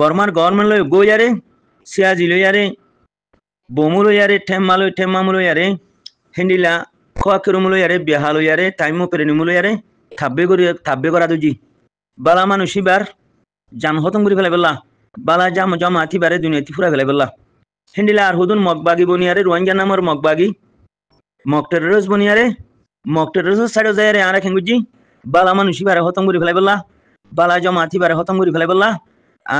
বর্মার গভর্নমেন্টলৈ গৈয়াৰে চিয়াজিলৈ ইয়াৰে বমুলৈ ইয়াৰে ঠেমালৈ ঠেমামলৈ ইয়াৰে হেন্দিলা খোৱা কেৰুমলৈ লোয়ারে বিহালৈ ইয়াৰে টাইমো পেৰেনিমলৈ লোয়ারে থাব্বে কৰি থাব্বে কৰা দুজি বালা মানুহ সিবাৰ জান হতম কৰি পেলাই পেলা বালা জাম জাম আতিবাৰে দুনিয়াতি ফুরা ফেলে পেলা হেন্ডিলা আর হুদুন মগবাগি বনিয়াৰে ৰোহিংগা নামৰ মগবাগি মগ টেৰৰিষ্ট বনিয়াৰে মগ চাইডত যায় রে আৰে খেঙ্গুজি বালা মানুহ সিবাৰে হতম কৰি পেলাই পেলা বালা জমা আতিবাৰে হতম কৰি পেলাই পেলা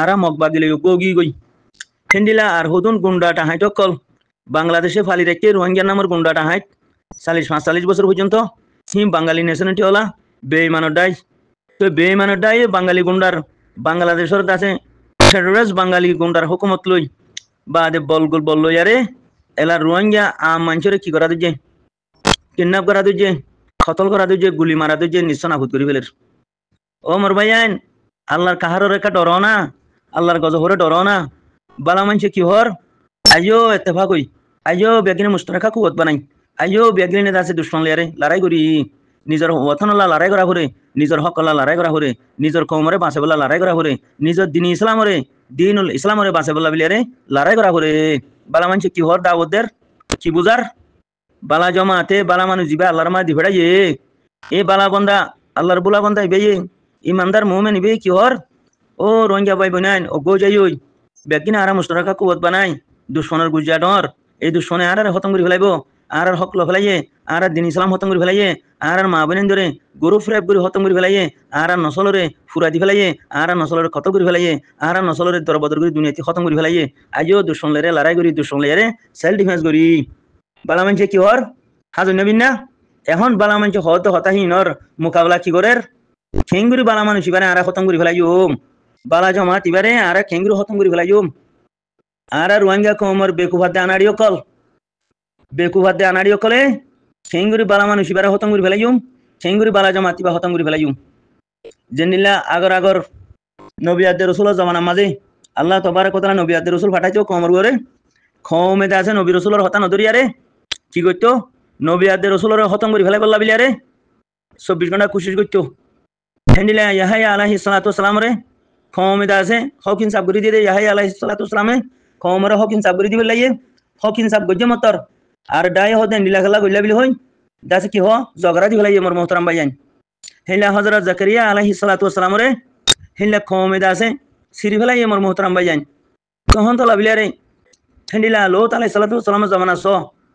আরা মগবাগিলে গগি গই ঠেন্ডিলা আর হদুন গুন্ডা টাহাইট কল বাংলাদেশে ফালি রেখে রোহিঙ্গা নামের গুন্ডা টাহাইট চাল্লিশ পাঁচচল্লিশ বছর পর্যন্ত হিম বাঙালি ন্যাশনালিটি হলা বেইমানের দায় তো বেইমানের দায় বাঙালি গুন্ডার বাংলাদেশের কাছে টেরোরিস্ট বাঙালি গুন্ডার হুকুমত লই বা বলগুল বল লই আরে এলা রোহিঙ্গা আম মানুষের কি করা দিচ্ছে কিডন্যাপ করা দিচ্ছে খতল করা দিচ্ছে গুলি মারা নিশ্চয় নিঃসনাভূত করে ফেলের ও মোর ভাই আইন আল্লাহর কাহার রেখা ডর না আল্লাহর গজ হরে ডর না বালা মানছে কি হর আইও এতে ভাগই আইও বেগিনে মুস্তরেখা কুয়ত বানাই আইও বেগিনে আছে দুশ্মন লিয়ারে লড়াই করি নিজৰ ৱতনলা লৰাই কৰা হৰে নিজৰ লড়াই করা হরে হৰে নিজৰ বাঁচে বলা লড়াই করা হৰে নিজৰ দিন ইছলামৰে দিন ইছলামৰে বলা বুলিয়াৰে লড়াই করা হরে বালা মানুষ কিহৰ দাৱতৰ কি বুজাৰ বালা জমাতে বালা মানুহ যিবা আল্লাহর মা দিভেড়াইয়ে এ বালা বন্ধা আল্লাহর বোলা বন্ধা ইবে ইমানদাৰ মোমেন ইবে কিহৰ ও রঞ্জা ভাই বোনাইন গো যাই ওই বেকিন আরা মুস্তরাকা কুবত বানাই দুশনের গুজা ডর এই দুশনে আর আর হতম করে ফেলাইব আর আর হকল ফেলাইয়ে আর আর দিন ইসলাম হতম করে ফেলাইয়ে আর আর মা বোনেন ধরে গরু ফ্রেপ করে হতম করে ফেলাইয়ে আর আর নসলরে ফুরাদি ফেলাইয়ে আর আর নসলরে ক্ষত করে ফেলাইয়ে আর আর নসলরে দরবদর করে দুনিয়াতে খতম করে ফেলাইয়ে আজও দুশন লেরে লড়াই করি দুশন লেরে সেলফ ডিফেন্স করি বালা মানছে কি হর হাজু নবীন না এখন বালা মানছে হত হতাহীনর মোকাবিলা কি করের খেঙ্গুরি বালা মানুষ এবারে আর খতম করে ফেলাই ওম বালা জমা তিবারে আর খেঙ্গু হতম করি ফেলাই জুম আর রোহিঙ্গা কমর বেকু ভাত আনাড়ি অকল বেকু ভাত আনাড়ি অকলে খেঙ্গুরি বালা মানুষ ইবারে হতম করি ফেলাই জুম খেঙ্গুরি বালা জমা তিবা হতম করি ফেলাই জুম জেনিলা আগর আগর নবী আদে রসুল জমানা মাঝে আল্লাহ তোবার কথা নবী আদে রসুল ফাটাইছে কমর করে খমে আছে নবী রসুলের হতা নদরিয়া রে কি করতো নবী আদে রসুলের হতম করি ফেলাই পড়লা বিলিয়া রে চব্বিশ ঘন্টা কোশিস করতো হেন্ডিলা ইহাই আলাহি সালাত সালাম রে কমে আছে হক ইনসাফ করে দিয়ে ইয়াহাই আলাইসালামে কমরে হক ইনসাফ করে দিবে লাগিয়ে হক ইনসাফ গজ্য মতর আর ডাই হতে নীলা খেলা গইলা বলি হই দাসে কি হ জগরা দিবে লাগিয়ে মোর মোহতরাম ভাইজান হিল্লা হজরত জাকারিয়া আলাহি সালাতামরে হিল্লা কমে আছে সিরি ফেলাই মোর মোহতরাম ভাইজান তখন তো লাবিলে রে হিন্দিলা লোত আলাই সালাতামের জমানা স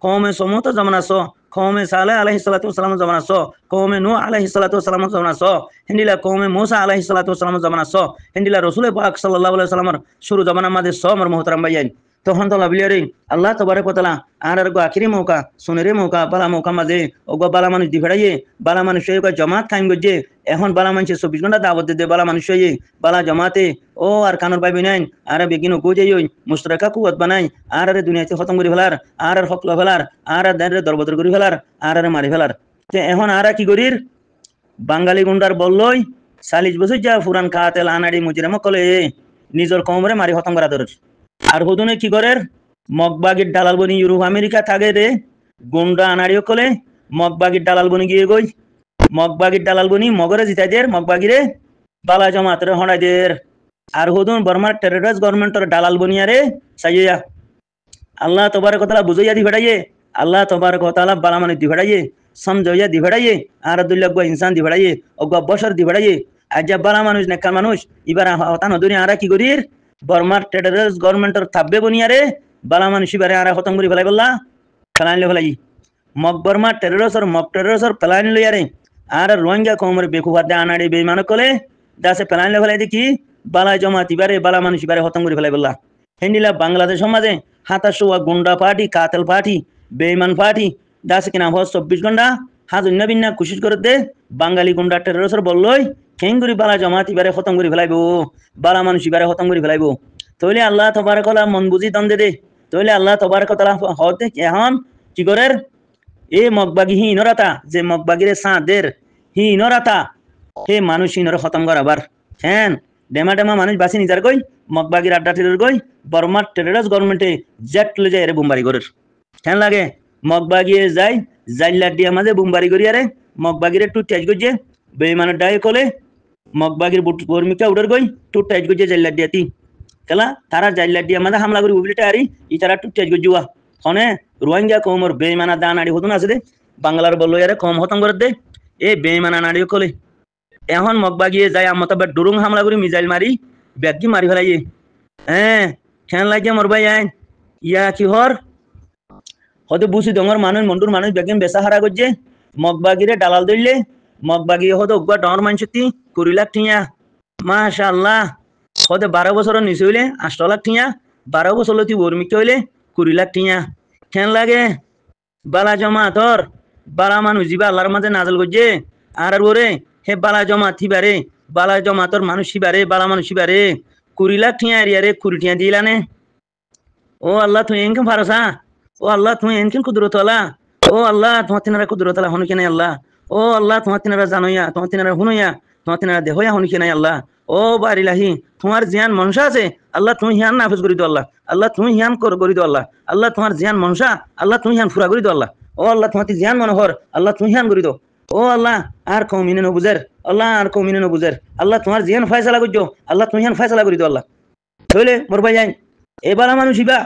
কমে সমত জমানা স kaum salah alaihi salatu wasallam zaman so kaum Nuh alaihi salatu wasallam zaman so hindila kaum Musa alaihi salatu wasallam zaman so hindila Rasulullah sallallahu alaihi wasallam suru zaman madhe so mar muhtaram bhaiyan তখন তো lovely রে আল্লাহ তবারে কতলা আর আর গো আখিরি মৌকা সোনেরে মৌকা বালা মৌকা মাঝে ও গো বালা মানুষ দি ফেড়াইয়ে বালা মানুষ হয়ে জমাত খাইম গজে এখন বালা মানুষের চব্বিশ ঘন্টা দাবত দে বালা মানুষ হয়ে বালা জমাতে ও আর কানোর বাইবি নাই আর বেগিন ও যাই ওই মুস্তরাকা কুয়াত বানাই আর আরে দুনিয়াতে খতম করে ফেলার আর আর হকল ফেলার আর আর দাঁড়িয়ে দরবদর করে ফেলার আর আর মারি ফেলার এখন আর কি করির বাঙালি গুন্ডার বললই চাল্লিশ বছর যা ফুরান খাওয়াতে আনাড়ি মুজিরামা কলে নিজের কমরে মারি খতম করা দরকার আর হুদুনে কি করে মগবাগির ডালাল বনি ইউরোপ আমেরিকা থাকে রে গুন্ডা আনারিও কলে মগবাগির ডালাল বনি গিয়ে গই মগবাগির ডালাল বনি মগরে জিতাই দের মগবাগিরে বালা রে হড়াই দের আর হুদুন বর্মার টেরোরিস্ট দালাল ডালাল বনিয়ারে সাইয়া আল্লাহ তোবার কথা বুঝাইয়া দি ভেড়াইয়ে আল্লাহ তোবার কথা বালা মানে দি ভেড়াইয়ে সমঝাইয়া দি ভেড়াইয়ে আর দুল্লা গো ইনসান দি ভেড়াইয়ে অগ্য বসর দি ফেটাইয়ে আজ বালা মানুষ নেকা মানুষ এবার হতান হদুনি আরা কি করির বর্মার ট্রেডার্স গভর্নমেন্টর থাপবে বনিয়ারে বালামান শিবারে আরা খতম করি ফেলাই বললা ফেলাই লো ফেলাই মগ বর্মা টেরোরসর মগ টেরোরসর ফেলাই লো ইয়ারে আর রোহিঙ্গা কমরে বেকুফাতে আনাড়ে বেমান কলে দাসে ফেলাই লো ফেলাই দেখি বালা জমা তিবারে বালা মানুষ বারে খতম করে ফেলাই বললা হেন্ডিলা বাংলাদেশ সমাজে হাতাশোয়া গুন্ডা পার্টি কাতল পার্টি বেইমান পার্টি দাসে কিনা হস চব্বিশ ঘন্টা অন্য ভিন্ন কুশিস করে দে বাঙালি গুন্ডা টেরোরসর বললই হেং করে বালা জমাত ইবারে খতম করে ফেলাইব বালা মানুষ ইবারে খতম করে ফেলাইব তইলে আল্লাহ তোবার কলা মন বুঝি দন দে দে তইলে আল্লাহ তোবার কতলা হতে এখন কি করের এ মগবাগি হি ইনরাতা যে মগবাগিরে সাঁদের হি ইনরাতা হে মানুষ ইনরে খতম কর আবার হ্যাঁ ডেমা ডেমা মানুষ বাসি নিজার কই মগবাগির আড্ডা টেরর কই বর্মা টেররাস গভর্নমেন্টে জ্যাট লে যায় রে বোমবারি করের হ্যাঁ লাগে মগবাগিয়ে যায় জাইল্লার দিয়ে মাঝে বোমবারি করি আরে মগবাগিরে টু টেজ করছে বেমানের ডায়ে কলে মগবাগির বর্মিকা উড়ার গই টুট টাইজ গজে জাইলা দিয়া তি কেলা তারা জাইলা দিয়া মানে হামলা করি উবলিটা আরি ই তারা টু টাইজ গজুয়া হনে রোহিঙ্গা কমর বেমানা দান আড়ি হতন আছে দে বাংলার বলো ইয়ারে কম হতম করে দে এ বেমানা নাড়ি কলে এখন মগবাগিয়ে যায় আমার তবে ডুরুং হামলা করি মিজাইল মারি ব্যাগি মারি ফেলাই হ্যাঁ খেন লাগে মর ভাই আইন ইয়া কি হর হতে বুঝি ডঙর মানুষ মন্ডুর মানুষ ব্যাগিন বেসা হারা করছে মগবাগিরে ডালাল ধরলে মগবাগি হতো উগা ডর মানসুতি কুড়ি লাখ ঠিয়া আল্লাহ হতে বারো বছর নিচে হইলে আষ্ট লাখ ঠিয়া বারো বছর লতি বর্মিক হইলে কুড়ি লাখ ঠিয়া খেন লাগে বালা জমা তোর বালা মানুষ জিবা আল্লাহর মাঝে নাজল করছে আর ওরে হে বালা জমা থিবারে বালা জমা তোর মানুষ শিবারে বালা মানুষ শিবারে কুড়ি লাখ ঠিয়া রে কুড়ি ঠিয়া দিলানে ও আল্লাহ তুই এনকে ফারসা ও আল্লাহ তুই এনকেন কুদরতলা ও আল্লাহ তোমার তিনারা কুদরতলা হন কেন আল্লাহ ও আল্লাহ তোমার তিনারা জানোইয়া তোমার তিনারা শুনোইয়া তোমার তিনারা দেহইয়া শুনিকে নাই আল্লাহ ও বার ইহি তোমার জিয়ান মনসা আছে আল্লাহ তুমি হিয়ান নাফিজ করি দো আল্লাহ আল্লাহ তুমি হিয়ান করি দো আল্লাহ আল্লাহ তোমার জিয়ান মনসা আল্লাহ তুমি হিয়ান ফুরা করি দো আল্লাহ ও আল্লাহ তোমার জিয়ান মনোহর আল্লাহ তুমি হিয়ান করি দো ও আল্লাহ আর কৌ মিনে নবুজের আল্লাহ আর কৌ মিনে নবুজের আল্লাহ তোমার জিয়ান করি করছো আল্লাহ তুমি হিয়ান ফয়সালা করি দো আল্লাহ ধরলে মোর ভাই যাই এবার মানুষ ইবা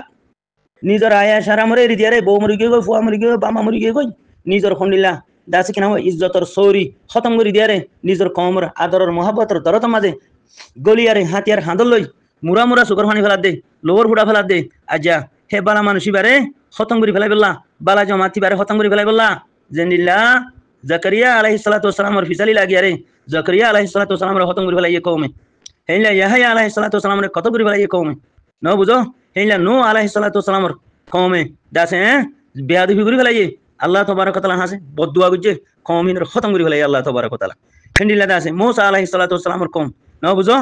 নিজের আয়া সারা মরে রিদিয়ারে বউ মরি গিয়ে ফুয়া মরি গিয়ে বামা মরি গিয়ে গই নিজের খন্ডিলা দাসে কি নাম ইজ্জতর চৌরি খতম করে দিয়ারে নিজর কমর আদরর মহাব্বতর দরত মাঝে গলিয়ারে হাতিয়ার হাঁদল লই মুরা মুরা চুকর ফানি ফেলাত দে লোবর ফুড়া ফেলাত দে আজা হে বালা মানুষই বারে খতম করে ফেলাই বললা বালা জমাতি বারে খতম করে ফেলাই বললা জেনিল্লা জাকারিয়া আলাহি সালাতামর ফিসালি লাগিয়ারে জাকারিয়া আলাহি সালাতামর খতম করে ফেলাই কৌমে হেইলা ইয়াহাই আলাহি সালাতামর কত করে ফেলাই কৌমে ন বুঝো হেইলা নো আলাহি সালাতামর কৌমে দাসে হ্যাঁ বেহাদুফি করে ফেলাই আল্লাহ তবারকতালা হাসে বদুয়া গুজে কমিনের খতম করে ফেলাই আল্লাহ তবারকতালা ফেন্ডিলাতে আছে মৌসা আলাহি সাল্লাহামর কম ন বুঝো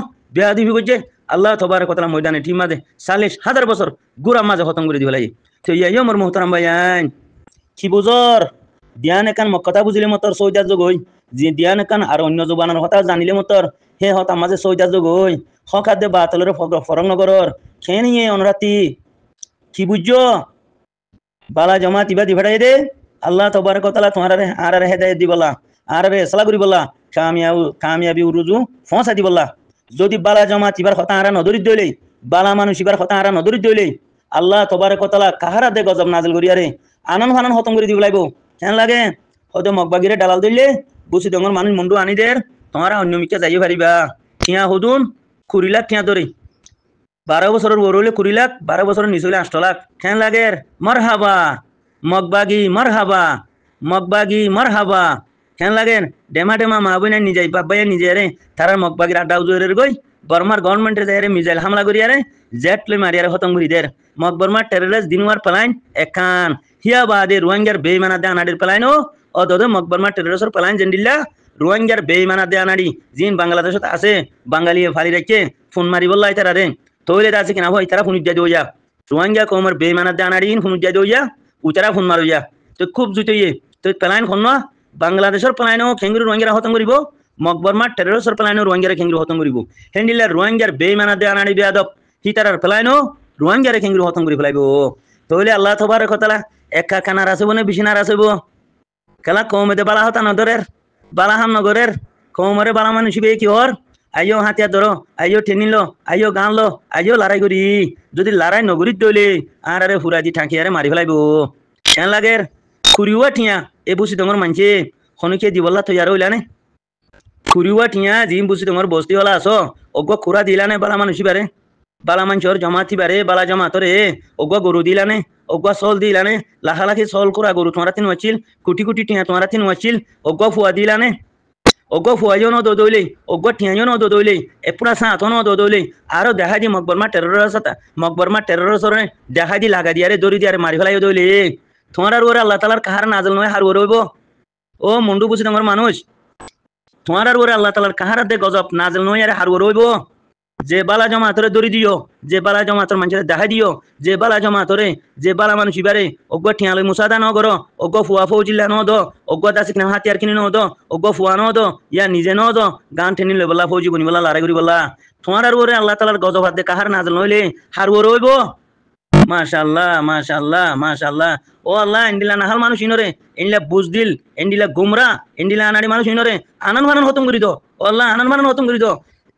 দিবি গুজে আল্লাহ তবারকতালা ময়দানে ঠিমাদে চাল্লিশ হাজার বছর গুড়া মাঝে খতম করে দিয়ে ফেলাই তো ইয়াই মোর মোহতারাম ভাইয়ান কি বুঝর দিয়ান একান মকতা বুঝিলে মতর সৌদার যোগই যে দিয়ান একান আর অন্য জবানের কথা জানিলে মতর হে হতা মাঝে সৌদার যোগই হকাদে বাতলের ফরংনগরর খেয়ে নিয়ে অনুরাতি কি বুঝছ বালা জমা তিবা দিভাটাই দে আল্লাহ তোবার তালা তোমার আর আর হেদায়ত দিবলা আর রে সলা করিবলা কামিয়া কামিয়াবি উরুজু ফসা দিবলা যদি বালা জমা চিবার কথা আরা নদরিত দইলেই বালা মানুষ ইবার কথা আরা নদরিত দইলেই আল্লাহ তোবার তালা কাহারা দে গজব নাজল করি আরে আনন ফানন খতম করে দিব লাগবো কেন লাগে হয়তো মগবাগিরে ডালাল দিলে বুসি ডঙ্গর মানুষ মন্ডু আনি দের তোমারা অন্য মিকা যাই পারিবা ঠিয়া হুদুন কুড়ি লাখ ঠিয়া দরি বারো বছরের বড় হলে কুড়ি লাখ বারো বছরের নিচে হলে আষ্ট লাখ কেন লাগে মর হাবা মগবাগী merhaba মগবাগী merhaba হেন লাগেন দেমাটেমা মাবেনা নি যাই পাব্বাইয়া নিজে রে থারার মগবাগী রা দাও জরের গই বর্মার গভর্নমেন্টে দাইরে মিজাইল হামলা গরি আরে জেট লৈ মারি আরে খতম গরি দের মগবর্মার টেরেস দিনوار প্লাইন একখান হেয়া বাদে রওঙ্গার বেইমানা দানাডির প্লাইন ও অতরে মগবর্মার টেরেসর প্লাইন জেন্ডিলা রওঙ্গার বেইমানা দানাডী জিন বাংলাদেশত আছে বাঙালিয়ে ফালি রাখে ফোন মারিবল লাইතර রে তইলে আছে কিনা বই তারা ফোন জুয়াই দয়্যা রওঙ্গা কোমর বেইমানা দানাডিন ফোন জুয়াই দয়্যা উচারা ফোন মারো যা তো খুব ইয়ে তো পেলাইন প্লাইন খন্না বাংলাদেশের প্লাইনও খেঙ্গুরি রোহিঙ্গারা হতম করিব মকবরমা টেরোরিস্টর প্লাইনও রোহিঙ্গারা খেঙ্গুরি হতম করিব হেন্ডিলা রোহিঙ্গার বেইমানা দেয়া নানি বেয়াদব হিতারার প্লাইনও রোহিঙ্গারা খেঙ্গুরি হতম করে ফেলাইব তইলে আল্লাহ থবার কথালা একা কানার আসব না বিছানার আসব খেলা কৌমেদে বালা হতা নদরের বালাহাম নগরের কৌমরে বালা মানুষ কি হর আইও হাতিয়া ধরো আইও ঠেনি লো আইও গান লো আইও লড়াই করি যদি লড়াই নগরি দইলে আর আরে দি ঠাঁকি আরে মারি ফেলাইব কেন লাগে খুরিওয়া ঠিয়া এ বুসি তোমার মানছে খনিকে দিবল্লা থইয়া হইলা নে খুরিওয়া ঠিয়া জিম বুসি তোমার বস্তি হলা আস অগ খুরা দিলা নে বালা মানুষ পারে বালা মানুষর জমা থিবারে বালা জমা তরে অগ্য গরু দিলা নে অগুয়া সল দিলানে লাখি সল করা গরু তোমারা তিন ওয়াচিল কুটি কুটি ঠিয়া তোমারা তিন ওয়াচিল অগ ফুয়া দিলানে ogo fuwayo no dodole ogo tiyanyo no dodole epura sa to no dodole aro dahadi mokbor ma terror sata mokbor ma terror sorne dahadi laga diare dori diare mari holayo dole তোমার ওরে আল্লাহ তালার কাহার নাজল নয় হার ওরব ও মুন্ডু বুঝি তোমার মানুষ তোমার ওরে আল্লাহ তালার কাহার দে গজব নাজল নয় আর হার ওরব যে বালা জমা তোরে দরি দিও যে বালা জমা তোর মানুষের দেখা দিও যে বালা জমা তোরে যে বালা মানুষ ইবারে অজ্ঞ ঠিয়ালৈ মুসাদা নগর অজ্ঞ ফুয়া ফৌ জিল্লা নদ অজ্ঞ দাসি কিনা হাতিয়ার কিনে নদ অজ্ঞ ফুয়া নদ ইয়া নিজে নদ গান ঠেনি লৈ বলা ফৌজি বনি বলা লারে করি বলা তোমার আর ওরে আল্লাহ তালার গজব হাতে কাহার নাজল নইলে হার ওর হইব মাশাল্লাহ মাশাল্লাহ মাশাল্লাহ ও আল্লাহ এন্ডিলা নাহাল মানুষ ইনরে এন্ডিলা বুজদিল এন্ডিলা গুমরা এন্ডিলা আনাড়ি মানুষ ইনরে আনান মানন হতম করি দো ও আল্লাহ আনান মানন হতম করি দো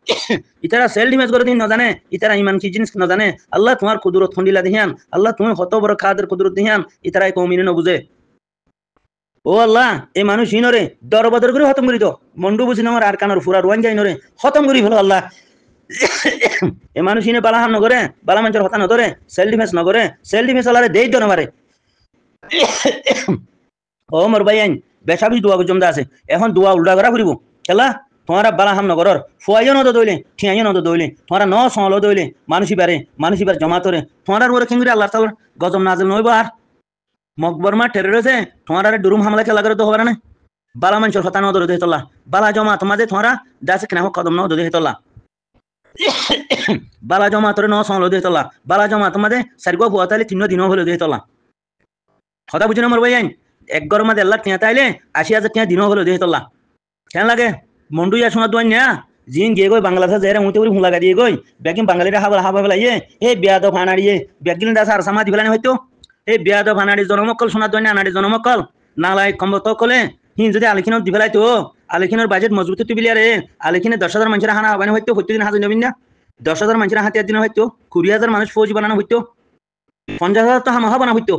ইতারা সেল ডিমেজ করে দিন নজানে ইতারা ইমান কি জিনিস নজানে আল্লাহ তোমার কুদরত খন্ডিলা দিহান আল্লাহ তুমি কত বড় খাদের কুদরত দিহান ইতারা কৌমিনে বুঝে ও আল্লাহ এই মানুষ ইনরে দরবদর করে খতম করি তো মন্ডু বুঝি নমর আর কানর ফুরা রোয়ান যাই নরে খতম করি ফেলো আল্লাহ এ মানুষ ইনে বালাহাম নগরে বালামাঞ্চর হতা নদরে সেল ডিফেন্স নগরে সেল ডিফেন্স আলারে দেই দন মারে ও মোর ভাই আইন বেশা দোয়া জমদা আছে এখন দোয়া উল্টা করা করিব খেলা তোমরা বালাহাম নগরর ফুয়াইও নদ দইলে ঠিয়াইও নদ দইলে তোমরা ন সল দইলে মানুষই বারে মানুষই জমা জমাতরে তোমরা ওরে কিংগুড়ি আল্লাহ তালার গজম নাজল নই বার মকবরমা টেরে রয়েছে তোমরা ডুরুম হামলা খেলা করে তো হবে না বালা মানুষের হতা নদর দই তোলা বালা জমা তোমাদের তোমরা যাচ্ছে কিনা কদম নদ দই তোলা বালা জমা তোরে ন সল দই তোলা বালা জমা তোমাদের সারগো ভুয়া তাহলে তিন দিন হলো দই তোলা হতা বুঝে নম্বর ভাই এক গরমাদের আল্লাহ লাখ টিয়া তাইলে আসিয়া যে টিয়া দিনও হলো দই তোলা কেন লাগে মন্ডু ইয়া শোনা দোয়ান না জিন গিয়ে গই বাংলা ভাষা জেরে মুতে করে ভুলা গাড়িয়ে গই ব্যাকিং বাঙালিরা হাবা হাবা ফেলাইয়ে এ বিয়া তো ফানাড়িয়ে ব্যাকিং দাস আর সামাধি ফেলানি হয়তো এ বিয়া তো ফানাড়ি জনমকল শোনা দোয়ান না জনমকল নালাই কম্বত কলে হিন যদি আলেখিনত দি ফেলাই তো আলেখিনের বাজেট মজবুত তুই বিলিয়ারে আলেখিনে দশ হাজার মানুষের হানা হবানি হয়তো প্রত্যেকদিন হাজার নবীন না দশ হাজার মানুষের হাতে দিন হয়তো কুড়ি হাজার মানুষ ফৌজ বানানো হইতো পঞ্চাশ হাজার তো হামাহা বানা হইতো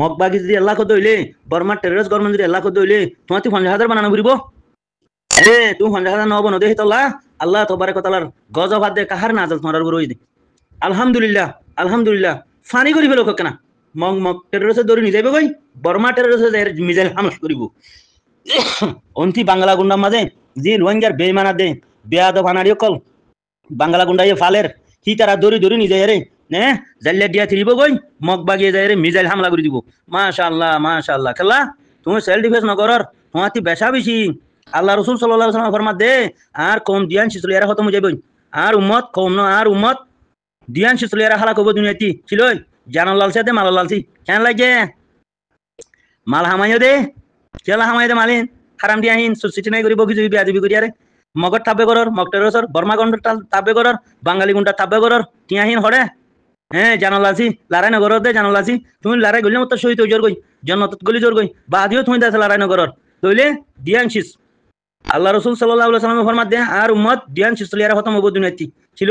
মগ বাগি যদি এলাকা দইলে বর্মার টেরোরিস্ট গভর্নমেন্ট যদি এলাকা দইলে তোমার তুই পঞ্চাশ হাজার বানানো ঘুরবো আরে তুমি হন্ডা নহব নদী হিতল্লা আল্লাহ তোবারে কতালার গজ ভাত দে কাহার না আজাদ মারার গুরুই আলহামদুলিল্লাহ আলহামদুলিল্লাহ ফানি করি ফেলো কেনা মগ মগ টেরোরিস্টে দৌড়ি নিয়ে যাবে কই বর্মা টেরোরিস্টে মিজাইল হামলা করিব অন্তি বাংলা গুন্ডা মাঝে যে রোহিঙ্গার বেইমানা দে বেয়াদ ভানারি কল বাংলা গুন্ডা ইয়ে ফালের হি তারা দৌড়ি দৌড়ি নিয়ে যায় রে নে জাল্লা দিয়া থিরিব কই মগ বাগিয়ে যায় রে মিজাইল হামলা করে দিব মাশাআল্লাহ মাশাআল্লাহ খেলা তুমি সেল ডিফেন্স নগরর তোমার বেশা বেশি আল্লাহ রসুল সাল্লাহ ফরমা দে আর কম দিয়ান শিশুল খতম হতম যাবেন আর উম্মত কম ন আর উম্মত দিয়ান শিশুল শিসলিয়ারা হালা কব দুনিয়াতি ছিল জানাল লালসে দে মালাল লালসি কেন লাগে মাল হামাইও দে কেলা হামাই দে মালিন হারাম দিয়া হিন সুসিটি নাই করিব কিছু বিয়াদিবি করিয়ারে মগর থাপে করর মগটেরসর বর্মা গন্ড থাপে করর বাঙালি গুন্ডা থাপে করর টিয়াহীন হরে হ্যাঁ জানাল আছি লারাই নগর দে জানাল আছি তুমি লারাই গলি মতো শহীদ হয়ে জোর গই জন্নত গলি জোর গই বাদিও তুমি দেশ লারাই নগর তইলে দিয়াংশিস আল্লাহ রসুল সাল্লাহ সাল্লামে আর উম্মত দিয়ান সিস্তলিয়ার খতম হবো দুনিয়াতি ছিল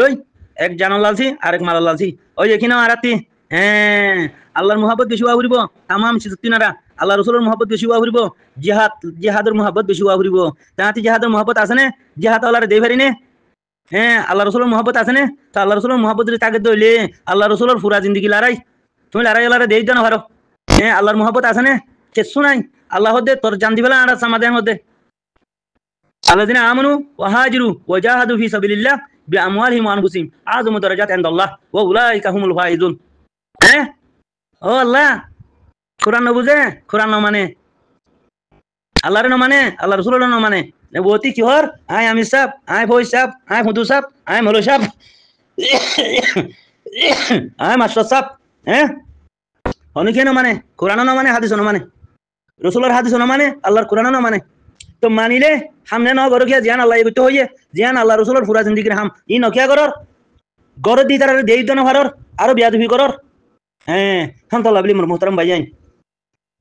এক জানাল লালসি আর এক মালাল লালসি ওই এখানে আরাতি হ্যাঁ আল্লাহর মোহাব্বত বেশি হওয়া ফুরিব তামাম সিস্তিনারা আল্লাহ রসুলের মহাবত বেশি হওয়া ফুরিব জিহাদ জিহাদের মহাবত বেশি হওয়া ঘুরব তাহাতে জিহাদের মহাবত আছে না জিহাদ আল্লাহর দেই পারি হ্যাঁ আল্লাহ রসুলের মোহাব্বত আছে না তো আল্লাহ রসুলের মোহাব্বত যদি তাকে দইলে আল্লাহ রসুলের ফুরা জিন্দিগি লড়াই তুমি লড়াই লড়াই দেই জানো হারো হ্যাঁ আল্লাহর মোহাব্বত আছে না কিছু নাই আল্লাহ দে তোর জান্দি বেলা আর সামাদের মধ্যে আল্লাযীনা আমানু ওয়া হাজারু ওয়া জাহাদু ফি সাবিলিল্লাহ বিআমওয়ালিহিম ওয়া আনফুসিহিম আযমু দারাজাত ইনদাল্লাহ ওয়া উলাইকা হুমুল ফাইজুন হ্যাঁ ও আল্লাহ কোরআন না বুঝে কোরআন না মানে আল্লাহর না মানে আল্লাহ রাসূলের না মানে নেবতি কি হর আয় আমি সাহেব আই ভয় সাহেব আয় ফুদু সাহেব আয় মলো সাহেব আয় মাস্টার সাহেব হ্যাঁ অনেকে না মানে কোরআন না মানে হাদিস না মানে রসুলের হাদিস না মানে আল্লাহর কোরআন না মানে তো মানিলে সামনে ন গর কিয়া জিয়ান আল্লাহ এগুতে হইয়ে জিয়ান আল্লাহ রসুলের ফুরা জিন্দিগির হাম ই নকিয়া করর গর দি তার দেই দন ভারর আর বিয়া দুহি করর হ্যাঁ হাম তাল্লাহ বলি মোর মোহতারাম ভাই আইন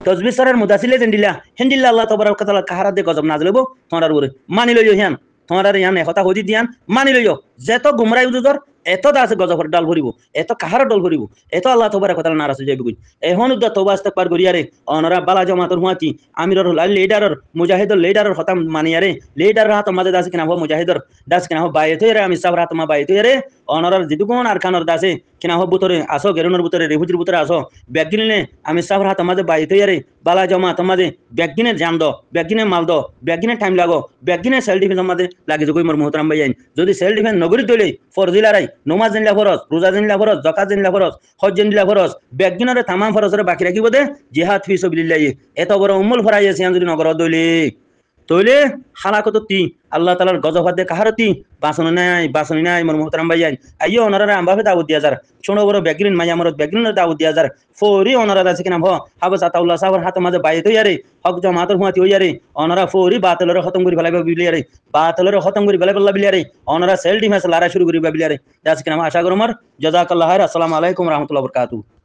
তসবি সরার মুদাসিলে জিন্দিলা হিন্দিল্লা আল্লাহ তবরাক তাআলা কাহারা দে গজব নাজ লইব তোমার বরে মানি লইও হিয়ান তোমার ইয়ান একতা হজি দিয়ান মানি লইও যে তো গুমরাই উজুজর এত দাস গজফর ডাল ভরিব এত কাহার ডল ভরিব এত আল্লাহ তোবার কথা নারাজ যাইব গুজ এহন উদ্যা তোবা আসতে পার গরিয়ারে অনরা বালা জমাতর হুয়াতি আমিরর লিডারর মুজাহিদর লিডারর হতাম মানিয়ারে লিডারর হাত মাঝে দাস কিনা হো মুজাহিদর দাস কিনা হো বাইত রে আমি সাবর হাত মা বাইত রে অনরার জিদুগুন আর কানর দাসে কিনা হো বুতরে আসো গেরুনর বুতরে রেহুজির বুতরে আসো ব্যাগিনে আমি সাবর হাত মাঝে বাইত রে বালা জমা তোমাদে ব্যাগিনে জান দ ব্যাগিনে মাল দ ব্যাগিনে টাইম লাগো ব্যাগিনে সেল ডিফেন্স আমাদের লাগে যে কই মোর মোহতরাম ভাই যদি সেল ডিফেন্স নগরী তৈলে ফরজিলারাই নমাজ জানিলে ফৰজ ৰোজা জানিলে ফৰজ জকা জানিলে ফৰজ সজ জানিলে ফৰজ বেগদিনৰে তামাম ফৰজৰে বাকী ৰাখিব দে জেহাদ ফি চবিলাই এটা বৰ উমল ফৰাই আছে আঞ্জলি নগৰ দলি তৈলে কত তি আল্লাহ তালার গজবাদে কাহার তি বাসন নাই বাসন নাই মোর মোহতারাম ভাই আই অনারা আম্বাফে দাওয়াত দিয়া যার শোনো বড় ব্যাগরিন মাই আমার ব্যাগরিনের দাবো দিয়া যার ফোরি অনারা আছে কিনা ভো হাবো সাতাউল্লাহ সাহর হাত মাঝে বাইত হইয়ারে হক জমাতর হুয়াতি হইয়ারে অনারা ফোরি বাতলরে খতম পেলাই ফেলাইবা বিলিয়ারে বাতলরে খতম পেলাই ফেলাই ফেলা বিলিয়ারে অনারা সেল ডিফেন্স লড়াই শুরু করিবা বিলিয়ারে আজকে কিনা আশা করমার জজাকাল্লাহ আসসালামু আলাইকুম রহমতুল্লাহ বরকাতু